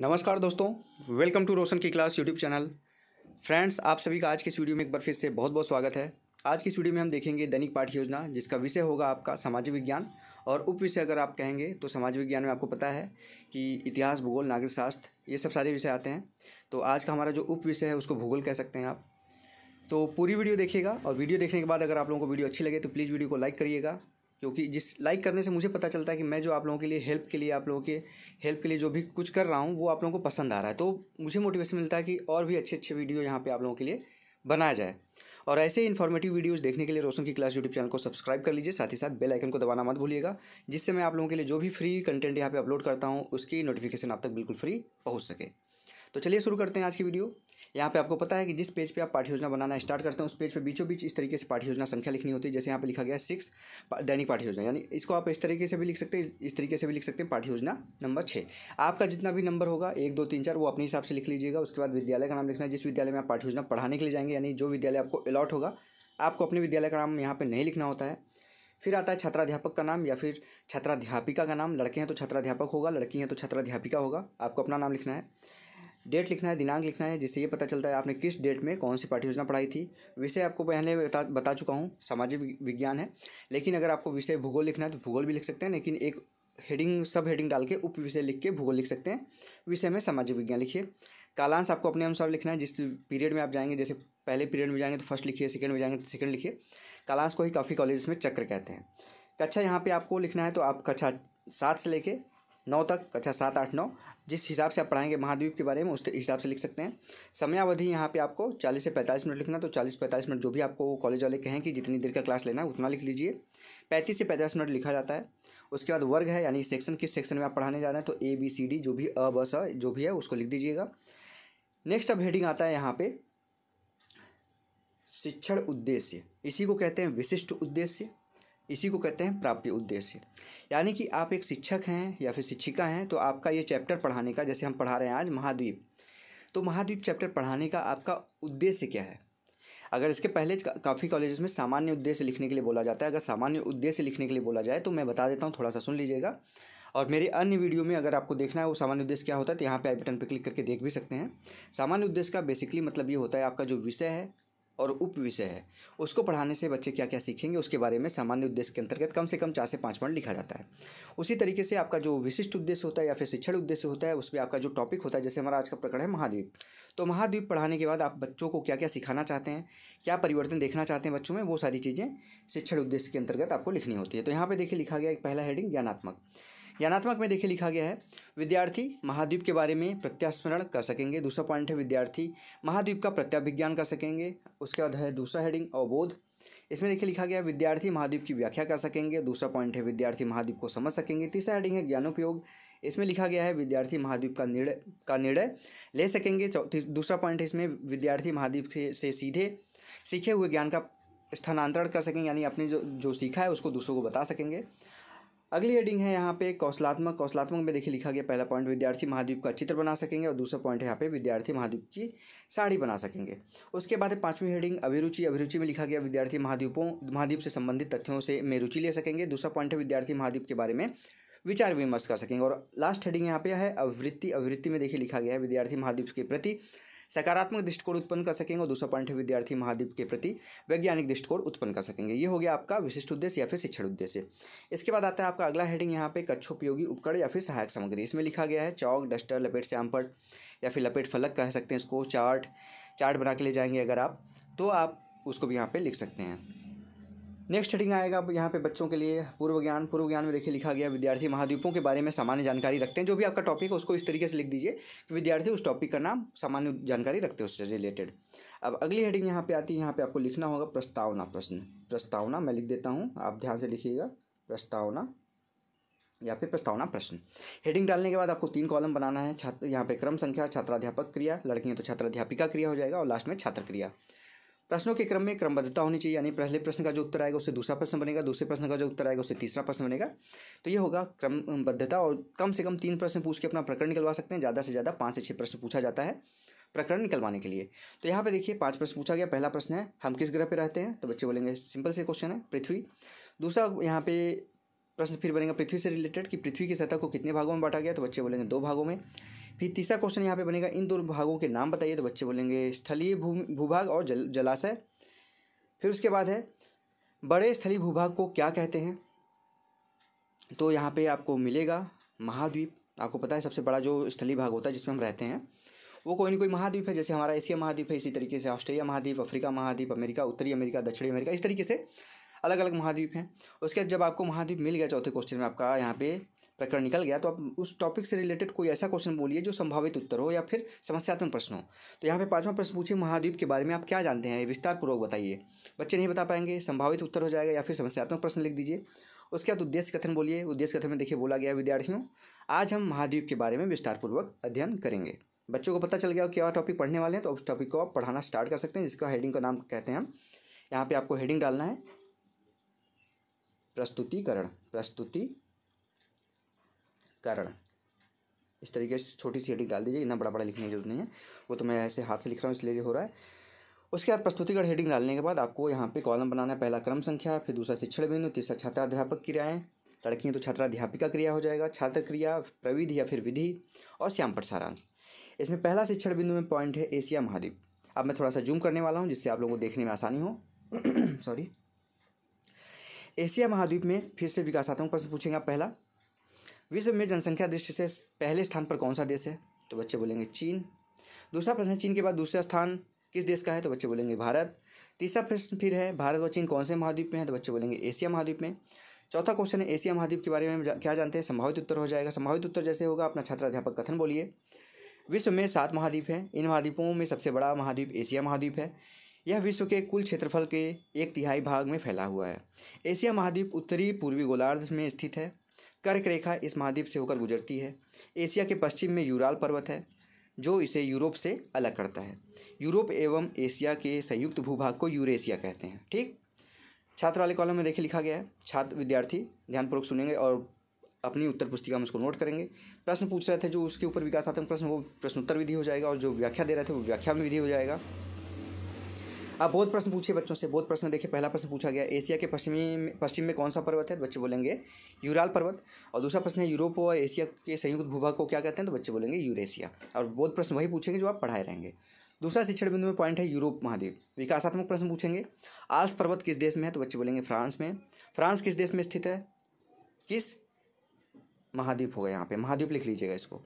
नमस्कार दोस्तों welcome to रोशन की क्लास यूट्यूब चैनल फ्रेंड्स आप सभी का आज की इस वीडियो में एक बार फिर से बहुत बहुत स्वागत है आज की वीडियो में हम देखेंगे दैनिक पाठ योजना जिसका विषय होगा आपका सामाजिक विज्ञान और उप विषय अगर आप कहेंगे तो सामाजिक विज्ञान में आपको पता है कि इतिहास भूगोल नागरिक शास्त्र ये सब सारे विषय आते हैं तो आज का हमारा जो उप विषय है उसको भूगोल कह सकते हैं आप तो पूरी वीडियो देखिएगा और वीडियो देखने के बाद अगर आप लोगों को वीडियो अच्छी लगे तो प्लीज़ वीडियो को लाइक करिएगा क्योंकि जिस लाइक करने से मुझे पता चलता है कि मैं जो आप लोगों के लिए हेल्प के लिए आप लोगों के हेल्प के लिए जो भी कुछ कर रहा हूँ वो आप लोगों को पसंद आ रहा है तो मुझे मोटिवेशन मिलता है कि और भी अच्छे अच्छे वीडियो यहाँ पे आप लोगों के लिए बनाया जाए और ऐसे इन्फॉर्मेटिव वीडियोज़ देखने के लिए रोशन की क्लास यूट्यूब चैनल को सब्सक्राइब कर लीजिए साथ ही साथ बेल आइकन को दबाना मत भूलिएगा जिससे मैं आप लोगों के लिए जो भी फ्री कंटेंट यहाँ पे अपलोड करता हूँ उसकी नोटिफिकेशन आप तक बिल्कुल फ्री पहुँच सके तो चलिए शुरू करते हैं आज की वीडियो यहाँ पे आपको पता है कि जिस पेज पे आप पाठ्य योजना बनाना स्टार्ट करते हैं उस पेज पे बीचों बीच इस तरीके से पाठ योजना संख्या लिखनी होती है जैसे यहाँ पे लिखा गया सिक्स दैनिक पाठ योजना यानी इसको आप इस तरीके से भी लिख सकते हैं इस तरीके से भी लिख सकते हैं पाठ्य योजना नंबर छः आपका जितना भी नंबर होगा एक दो तीन चार वो अपने हिसाब से लिख लीजिएगा उसके बाद विद्यालय का नाम लिखना है जिस विद्यालय में आप पाठ योजना पढ़ाने के लिए जाएंगे यानी जो विद्यालय आपको अलॉट होगा आपको अपने विद्यालय का नाम यहाँ पर नहीं लिखना होता है फिर आता है छात्राध्यापक का नाम या फिर छात्राध्यापिका का नाम लड़के हैं तो छात्राध्यापक होगा लड़की हैं तो छात्राध्यापिका होगा आपको अपना नाम लिखना है डेट लिखना है दिनांक लिखना है जिससे ये पता चलता है आपने किस डेट में कौन सी पाठ्य योजना पढ़ाई थी विषय आपको पहले बता बता चुका हूँ सामाजिक विज्ञान है लेकिन अगर आपको विषय भूगोल लिखना है तो भूगोल भी लिख सकते हैं लेकिन एक हेडिंग सब हेडिंग डाल के उप विषय लिख के भूगोल लिख सकते हैं विषय में सामाजिक विज्ञान लिखिए कालांश आपको अपने अनुसार लिखना है जिस पीरियड में आप जाएंगे जैसे पहले पीरियड में जाएंगे तो फर्स्ट लिखिए सेकंड में जाएंगे तो सेकंड लिखिए कालांश को ही काफ़ी कॉलेज में चक्र कहते हैं कक्षा यहाँ पे आपको लिखना है तो आप कक्षा सात से लेके नौ तक कक्षा अच्छा, सात आठ नौ जिस हिसाब से आप पढ़ाएंगे महाद्वीप के बारे में उस हिसाब से लिख सकते हैं समयावधि यहाँ पे आपको चालीस से पैंतालीस मिनट लिखना तो चालीस पैंतालीस मिनट जो भी आपको कॉलेज वाले कहें कि जितनी देर का क्लास लेना है उतना लिख लीजिए पैंतीस से पैंतालीस मिनट लिखा जाता है उसके बाद वर्ग है यानी सेक्शन किस सेक्शन में आप पढ़ाने जा रहे हैं तो ए बी सी डी जो भी अ ब स जो भी है उसको लिख दीजिएगा नेक्स्ट अब हेडिंग आता है यहाँ पे शिक्षण उद्देश्य इसी को कहते हैं विशिष्ट उद्देश्य इसी को कहते हैं प्राप्य उद्देश्य यानी कि आप एक शिक्षक हैं या फिर शिक्षिका हैं तो आपका ये चैप्टर पढ़ाने का जैसे हम पढ़ा रहे हैं आज महाद्वीप तो महाद्वीप चैप्टर पढ़ाने का आपका उद्देश्य क्या है अगर इसके पहले काफ़ी कॉलेजेस में सामान्य उद्देश्य लिखने के लिए बोला जाता है अगर सामान्य उद्देश्य लिखने के लिए बोला जाए तो मैं बता देता हूँ थोड़ा सा सुन लीजिएगा और मेरे अन्य वीडियो में अगर आपको देखना है वो सामान्य उद्देश्य क्या होता है तो यहाँ पे आई बटन पर क्लिक करके देख भी सकते हैं सामान्य उद्देश्य का बेसिकली मतलब ये होता है आपका जो विषय है और उप विषय है उसको पढ़ाने से बच्चे क्या क्या सीखेंगे उसके बारे में सामान्य उद्देश्य के अंतर्गत कम से कम चार से पाँच पॉइंट लिखा जाता है उसी तरीके से आपका जो विशिष्ट उद्देश्य होता है या फिर शिक्षण उद्देश्य होता है उसमें आपका जो टॉपिक होता है जैसे हमारा आज का प्रकरण है महाद्वीप तो महाद्वीप पढ़ाने के बाद आप बच्चों को क्या क्या सिखाना चाहते हैं क्या परिवर्तन देखना चाहते हैं बच्चों में वो सारी चीज़ें शिक्षण उद्देश्य के अंतर्गत आपको लिखनी होती है तो यहाँ पर देखिए लिखा गया एक पहला हेडिंग ज्ञानात्मक ज्ञानात्मक में देखिए लिखा गया है विद्यार्थी महाद्वीप के बारे में प्रत्यास्मरण कर सकेंगे दूसरा पॉइंट है विद्यार्थी महाद्वीप का प्रत्याभिज्ञान कर सकेंगे उसके बाद है दूसरा हेडिंग अवबोध इसमें देखिए लिखा गया विद्यार्थी महाद्वीप की व्याख्या कर सकेंगे दूसरा पॉइंट है विद्यार्थी महाद्वीप को समझ सकेंगे तीसरा हेडिंग है ज्ञानोपयोग इसमें लिखा गया है विद्यार्थी महाद्वीप का निर्णय का निर्णय ले सकेंगे दूसरा पॉइंट है इसमें विद्यार्थी महाद्वीप से सीधे सीखे हुए ज्ञान का स्थानांतरण कर सकेंगे यानी अपने जो जो सीखा है उसको दूसरों को बता सकेंगे अगली हेडिंग है यहाँ पे कौशलात्मक कौशलात्मक में देखिए लिखा गया पहला पॉइंट विद्यार्थी महाद्वीप का चित्र बना सकेंगे और दूसरा पॉइंट यहाँ पे विद्यार्थी महाद्वीप की साड़ी बना सकेंगे उसके बाद है पांचवी हेडिंग अभिरुचि अभिरुचि में लिखा गया विद्यार्थी महाद्वीपों महाद्वीप से संबंधित तथ्यों से में रुचि ले सकेंगे दूसरा पॉइंट है विद्यार्थी महाद्वीप के बारे में विचार विमर्श कर सकेंगे और लास्ट हेडिंग यहाँ पे है अवृत्ति अवृत्ति में देखिए लिखा गया है विद्यार्थी महाद्वीप के प्रति सकारात्मक दृष्टिकोण उत्पन्न कर सकेंगे और दूसरा पॉइंट है विद्यार्थी महाद्वीप के प्रति वैज्ञानिक दृष्टिकोण उत्पन्न कर सकेंगे ये हो गया आपका विशिष्ट उद्देश्य या फिर शिक्षण उद्देश्य इसके बाद आता है आपका अगला हेडिंग यहाँ पे कच्छोपयोगी उपकरण या फिर सहायक सामग्री इसमें लिखा गया है चौक डस्टर लपेट सैम्पट या फिर लपेट फलक कह सकते हैं इसको चार्ट चार्ट बना के ले जाएंगे अगर आप तो आप उसको भी यहाँ पर लिख सकते हैं नेक्स्ट हेडिंग आएगा अब यहाँ पे बच्चों के लिए पूर्व ज्ञान पूर्व ज्ञान में देखिए लिखा गया विद्यार्थी महाद्वीपों के बारे में सामान्य जानकारी रखते हैं जो भी आपका टॉपिक है उसको इस तरीके से लिख दीजिए कि विद्यार्थी उस टॉपिक का नाम सामान्य जानकारी रखते हैं उससे रिलेटेड अब अगली हेडिंग यहाँ पे आती है यहाँ पर आपको लिखना होगा प्रस्तावना प्रश्न प्रस्तावना मैं लिख देता हूँ आप ध्यान से लिखिएगा प्रस्तावना या फिर प्रस्तावना प्रश्न हेडिंग डालने के बाद आपको तीन कॉलम बनाना है छात्र यहाँ पे क्रम संख्या छात्राध्यापक क्रिया लड़कियाँ तो छात्राध्यापिका क्रिया हो जाएगा और लास्ट में छात्र क्रिया प्रश्नों के क्रम में क्रमबद्धता होनी चाहिए यानी पहले प्रश्न का जो उत्तर आएगा उससे दूसरा प्रश्न बनेगा दूसरे प्रश्न का जो उत्तर आएगा उससे तीसरा प्रश्न बनेगा तो ये होगा क्रमबद्धता और कम से कम तीन प्रश्न पूछ के अपना प्रकरण निकलवा सकते हैं ज़्यादा से ज़्यादा पाँच से छः प्रश्न पूछा जाता है प्रकरण निकलवाने के लिए तो यहाँ पर देखिए पाँच प्रश्न पूछा गया पहला प्रश्न है हम किस ग्रह पर रहते हैं तो बच्चे बोलेंगे सिंपल से क्वेश्चन है पृथ्वी दूसरा यहाँ पे प्रश्न फिर बनेगा पृथ्वी से रिलेटेड कि पृथ्वी की सतह को कितने भागों में बांटा गया तो बच्चे बोलेंगे दो भागों में फिर तीसरा क्वेश्चन यहाँ पे बनेगा इन दो भागों के नाम बताइए तो बच्चे बोलेंगे स्थलीय भू भूभाग और जल जलाशय फिर उसके बाद है बड़े स्थलीय भूभाग को क्या कहते हैं तो यहाँ पे आपको मिलेगा महाद्वीप आपको पता है सबसे बड़ा जो स्थलीय भाग होता है जिसमें हम रहते हैं वो कोई ना कोई महाद्वीप है जैसे हमारा एशिया महाद्वीप है इसी तरीके से ऑस्ट्रेलिया महाद्वीप अफ्रीका महाद्वीप अमेरिका उत्तरी अमेरिका दक्षिणी अमेरिका इस तरीके से अलग अलग महाद्वीप हैं उसके बाद जब आपको महाद्वीप मिल गया चौथे क्वेश्चन में आपका यहाँ पे प्रकरण निकल गया तो आप उस टॉपिक से रिलेटेड कोई ऐसा क्वेश्चन बोलिए जो संभावित उत्तर हो या फिर समस्यात्मक प्रश्न हो तो यहाँ पे पांचवा प्रश्न पूछिए महाद्वीप के बारे में आप क्या जानते हैं विस्तारपूर्वक बताइए बच्चे नहीं बता पाएंगे संभावित उत्तर हो जाएगा या फिर समस्यात्मक प्रश्न लिख दीजिए उसके बाद उद्देश्य कथन बोलिए उद्देश्य कथन में देखिए बोला गया विद्यार्थियों आज हम महाद्वीप के बारे में विस्तारपूर्वक अध्ययन करेंगे बच्चों को पता चल गया क्या टॉपिक पढ़ने वाले हैं तो उस टॉपिक को आप पढ़ाना स्टार्ट कर सकते हैं जिसका हेडिंग का नाम कहते हैं हम यहाँ पे आपको हेडिंग डालना है प्रस्तुतिकरण प्रस्तुति कारण इस तरीके से छोटी सी हेडिंग डाल दीजिए इतना बड़ा बड़ा लिखने की जरूरत नहीं है वो तो मैं ऐसे हाथ से लिख रहा हूँ इसलिए हो रहा है उसके बाद प्रस्तुतिकरण हेडिंग डालने के बाद आपको यहाँ पे कॉलम बनाना है पहला क्रम संख्या फिर दूसरा शिक्षण बिंदु तीसरा छात्राध्यापक क्रियाएँ लड़कियाँ तो छात्राध्यापिका क्रिया हो जाएगा छात्र क्रिया प्रविधि या फिर विधि और श्याम प्रसारांश इसमें पहला शिक्षण बिंदु में पॉइंट है एशिया महाद्वीप अब मैं थोड़ा सा जूम करने वाला हूँ जिससे आप लोगों को देखने में आसानी हो सॉरी एशिया महाद्वीप में फिर से विकासात्मक प्रश्न पूछेंगे पहला विश्व में जनसंख्या दृष्टि से पहले स्थान पर कौन सा देश है तो बच्चे बोलेंगे चीन दूसरा प्रश्न चीन के बाद दूसरा स्थान किस देश का है तो बच्चे बोलेंगे भारत तीसरा प्रश्न फिर है भारत व चीन कौन से महाद्वीप में है तो बच्चे बोलेंगे एशिया महाद्वीप में चौथा क्वेश्चन है एशिया महाद्वीप के बारे में क्या जानते हैं संभावित उत्तर हो जाएगा संभावित उत्तर जैसे होगा अपना छात्राध्यापक कथन बोलिए विश्व में सात महाद्वीप हैं इन महाद्वीपों में सबसे बड़ा महाद्वीप एशिया महाद्वीप है यह विश्व के कुल क्षेत्रफल के एक तिहाई भाग में फैला हुआ है एशिया महाद्वीप उत्तरी पूर्वी गोलार्ध में स्थित है कर्क रेखा इस महाद्वीप से होकर गुजरती है एशिया के पश्चिम में यूराल पर्वत है जो इसे यूरोप से अलग करता है यूरोप एवं एशिया के संयुक्त भूभाग को यूरेशिया कहते हैं ठीक छात्र वाले कॉलम में देखे लिखा गया है छात्र विद्यार्थी ध्यानपूर्वक सुनेंगे और अपनी उत्तर पुस्तिका में उसको नोट करेंगे प्रश्न पूछ रहे थे जो उसके ऊपर विकासात्मक प्रश्न वो प्रश्नोत्तर विधि हो जाएगा और जो व्याख्या दे रहे थे वो व्याख्या में विधि हो जाएगा अब बहुत प्रश्न पूछे बच्चों से बहुत प्रश्न देखिए पहला प्रश्न पूछा गया एशिया के पश्चिमी पश्चिम में कौन सा पर्वत है तो बच्चे बोलेंगे यूराल पर्वत और दूसरा प्रश्न है यूरोप और एशिया के संयुक्त भूभाग को क्या कहते हैं तो बच्चे बोलेंगे यूरेशिया और बहुत प्रश्न वही पूछेंगे जो आप पढ़ाए रहेंगे दूसरा शिक्षण बिंदु में पॉइंट है यूरोप महाद्वीप विकासात्मक प्रश्न पूछेंगे आल्स पर्वत किस देश में है तो बच्चे बोलेंगे फ्रांस में फ्रांस किस देश में स्थित है किस महाद्वीप होगा यहाँ पे महाद्वीप लिख लीजिएगा इसको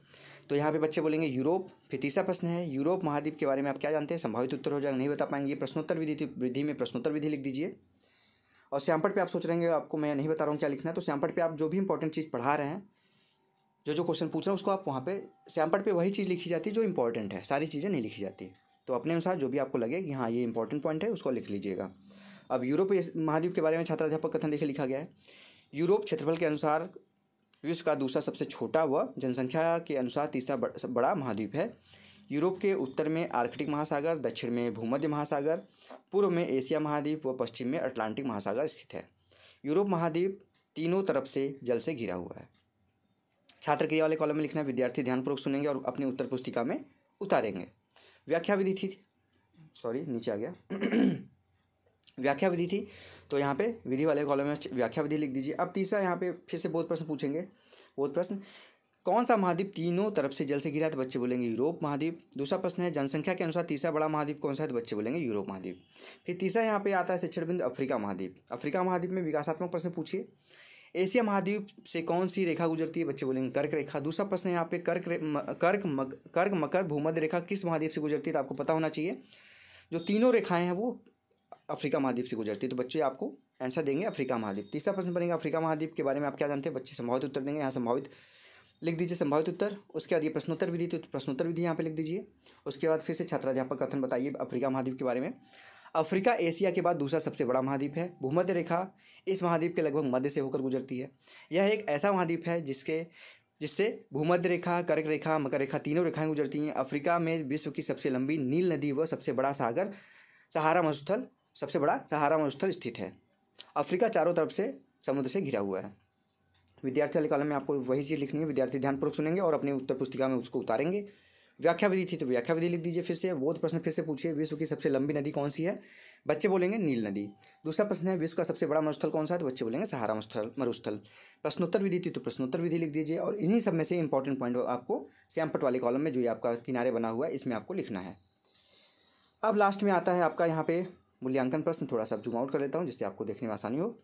तो यहाँ पे बच्चे बोलेंगे यूरोप फिर तीसरा प्रश्न है यूरोप महाद्वीप के बारे में आप क्या जानते हैं संभावित उत्तर हो जाएगा नहीं बता पाएंगे प्रश्नोत्तर विधि विधि में प्रश्नोत्तर विधि लिख दीजिए और श्यामपट पे आप सोच रहे हैं आपको मैं नहीं बता रहा हूँ क्या लिखना है तो श्यामपट पे आप जो भी इंपॉर्टेंट चीज़ पढ़ा रहे हैं जो जो क्वेश्चन पूछ रहे हैं उसको आप वहाँ पे श्यामपट पे वही चीज़ लिखी जाती है जो इंपॉर्टेंट है सारी चीज़ें नहीं लिखी जाती तो अपने अनुसार जो भी आपको लगे कि हाँ ये इंपॉर्टेंट पॉइंट है उसको लिख लीजिएगा अब यूरोप महाद्वीप के बारे में छात्राध्यापक कथन देखिए लिखा गया है यूरोप क्षेत्रफल के अनुसार विश्व का दूसरा सबसे छोटा व जनसंख्या के अनुसार तीसरा बड़ा महाद्वीप है यूरोप के उत्तर में आर्कटिक महासागर दक्षिण में भूमध्य महासागर पूर्व में एशिया महाद्वीप व पश्चिम में अटलांटिक महासागर स्थित है यूरोप महाद्वीप तीनों तरफ से जल से घिरा हुआ है छात्र क्रिया वाले कॉलम में लिखना विद्यार्थी ध्यानपूर्वक सुनेंगे और अपनी उत्तर पुस्तिका में उतारेंगे व्याख्या विधि थी सॉरी नीचे आ गया व्याख्या विधि थी तो यहाँ पे विधि वाले कॉलम में व्याख्या विधि लिख दीजिए अब तीसरा यहाँ पे फिर से बहुत प्रश्न पूछेंगे बहुत प्रश्न कौन सा महाद्वीप तीनों तरफ से जल से घिरा है तो बच्चे बोलेंगे यूरोप महाद्वीप दूसरा प्रश्न है जनसंख्या के अनुसार तीसरा बड़ा महाद्वीप कौन सा है तो बच्चे बोलेंगे यूरोप महाद्वीप फिर तीसरा यहाँ पे आता है शिक्षण बिंदु अफ्रीका महाद्वीप अफ्रीका महाद्वीप में विकासात्मक प्रश्न पूछिए एशिया महाद्वीप से कौन सी रेखा गुजरती है बच्चे बोलेंगे कर्क रेखा दूसरा प्रश्न यहाँ पे कर्क कर्क मक, कर्क मकर भूमध्य रेखा किस महाद्वीप से गुजरती है तो आपको पता होना चाहिए जो तीनों रेखाएं हैं वो अफ्रीका महाद्वीप से गुजरती है तो बच्चे आपको आंसर देंगे अफ्रीका महाद्वीप तीसरा प्रश्न बनेगा अफ्रीका महाद्वीप के बारे में आप क्या जानते हैं बच्चे संभावित उत्तर देंगे यहाँ संभावित लिख दीजिए संभावित उत्तर उसके बाद ये प्रश्नोत्तर विधि तो प्रश्नोत्तर विधि यहाँ पे लिख दीजिए उसके बाद फिर से छात्राध्यापक कथन बताइए अफ्रीका महाद्वीप के बारे में अफ्रीका एशिया के बाद दूसरा सबसे बड़ा महाद्वीप है भूमध्य रेखा इस महाद्वीप के लगभग मध्य से होकर गुजरती है यह एक ऐसा महाद्वीप है जिसके जिससे भूमध्य रेखा कर्क रेखा मकर रेखा तीनों रेखाएं गुजरती हैं अफ्रीका में विश्व की सबसे लंबी नील नदी व सबसे बड़ा सागर सहारा मरुस्थल सबसे बड़ा सहारा मरुस्थल स्थित है अफ्रीका चारों तरफ से समुद्र से घिरा हुआ है विद्यार्थी वाले कॉलम में आपको वही चीज़ लिखनी है विद्यार्थी ध्यानपूर्वक सुनेंगे और अपनी उत्तर पुस्तिका में उसको उतारेंगे व्याख्या विधि थी तो व्याख्या विधि लिख दीजिए फिर से बोध प्रश्न फिर से पूछिए विश्व की सबसे लंबी नदी कौन सी है बच्चे बोलेंगे नील नदी दूसरा प्रश्न है विश्व का सबसे बड़ा मरुस्थल कौन सा है तो बच्चे बोलेंगे सहारा मरुस्थल मरुस्थल प्रश्नोत्तर विधि थी तो प्रश्नोत्तर विधि लिख दीजिए और इन्हीं सब में से इंपॉर्टेंट पॉइंट आपको सैमपट वाले कॉलम में जो ये आपका किनारे बना हुआ है इसमें आपको लिखना है अब लास्ट में आता है आपका यहाँ पे मूल्यांकन प्रश्न थोड़ा सा जूम आउट कर लेता हूँ जिससे आपको देखने में आसानी हो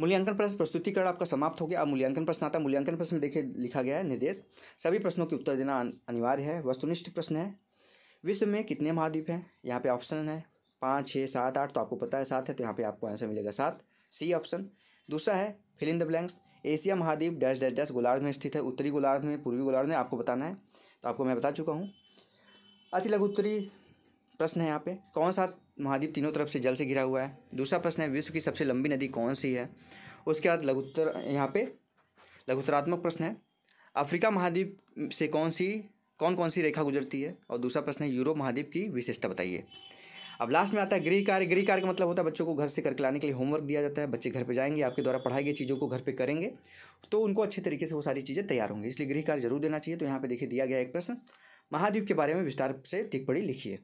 मूल्यांकन प्रश्न प्रस्तुतिकरण आपका समाप्त हो गया अब मूल्यांकन प्रश्न आता है मूल्यांकन प्रश्न में देखिए लिखा गया है निर्देश सभी प्रश्नों के उत्तर देना अनिवार्य है वस्तुनिष्ठ प्रश्न है विश्व में कितने महाद्वीप हैं यहाँ पे ऑप्शन है पाँच छः सात आठ तो आपको पता है सात है तो यहाँ पे आपको आंसर मिलेगा सात सी ऑप्शन दूसरा है fill in the blanks Asia महाद्वीप डैश डैश डैश गोलार्ध में स्थित है उत्तरी गोलार्ध में पूर्वी गोलार्ध में आपको बताना है तो आपको मैं बता चुका हूँ अति लघु उत्तरी प्रश्न है यहाँ पे कौन सा महाद्वीप तीनों तरफ से जल से घिरा हुआ है दूसरा प्रश्न है विश्व की सबसे लंबी नदी कौन सी है उसके बाद लघुत्तर यहाँ पे लघुत्तरात्मक प्रश्न है अफ्रीका महाद्वीप से कौन सी कौन कौन सी रेखा गुजरती है और दूसरा प्रश्न है यूरोप महाद्वीप की विशेषता बताइए अब लास्ट में आता है गृह कार्य गृह कार्य का मतलब होता है बच्चों को घर से करके लाने के लिए होमवर्क दिया जाता है बच्चे घर पे जाएंगे आपके द्वारा पढ़ाई गई चीज़ों को घर पे करेंगे तो उनको अच्छे तरीके से वो सारी चीज़ें तैयार होंगी इसलिए गृह कार्य जरूर देना चाहिए तो यहाँ पे देखिए दिया गया एक प्रश्न महाद्वीप के बारे में विस्तार से टिप्पणी लिखिए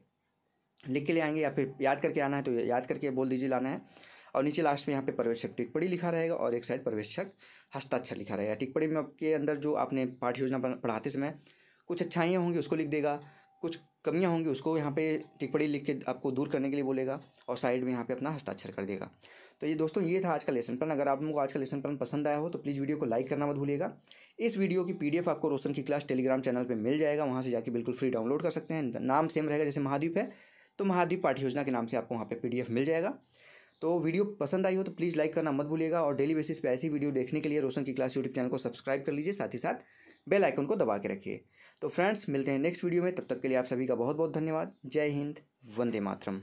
लिख के ले आएंगे या फिर याद करके आना है तो याद करके बोल दीजिए लाना है और नीचे लास्ट में यहाँ पे प्रवेशक टिप्पणी लिखा रहेगा और एक साइड प्रवेशक हस्ताक्षर लिखा रहेगा टिप्पणी में आपके अंदर जो आपने पाठ योजना पढ़ाते समय कुछ अच्छाइयाँ होंगी उसको लिख देगा कुछ कमियाँ होंगी उसको यहाँ पे टिप्पणी लिख के आपको दूर करने के लिए बोलेगा और साइड में यहाँ पे अपना हस्ताक्षर कर देगा तो ये दोस्तों ये था आज का लेसन प्लान अगर आप लोगों को आज का लेसन प्लान पसंद आया हो तो प्लीज़ वीडियो को लाइक करना मत भूलिएगा इस वीडियो की पीडीएफ आपको रोशन की क्लास टेलीग्राम चैनल पर मिल जाएगा वहाँ से जाकर बिल्कुल फ्री डाउनलोड कर सकते हैं नाम सेम रहेगा जैसे महाद्वीप है तो महाद्वीप पाठ योजना के नाम से आपको वहाँ पर पी मिल जाएगा तो वीडियो पसंद आई हो तो प्लीज़ लाइक करना मत भूलिएगा और डेली बेसिस पे ऐसी वीडियो देखने के लिए रोशन की क्लास यूट्यूब चैनल को सब्सक्राइब कर लीजिए साथ ही साथ बेल आइकन को दबा के रखिए तो फ्रेंड्स मिलते हैं नेक्स्ट वीडियो में तब तक के लिए आप सभी का बहुत बहुत धन्यवाद जय हिंद वंदे मातरम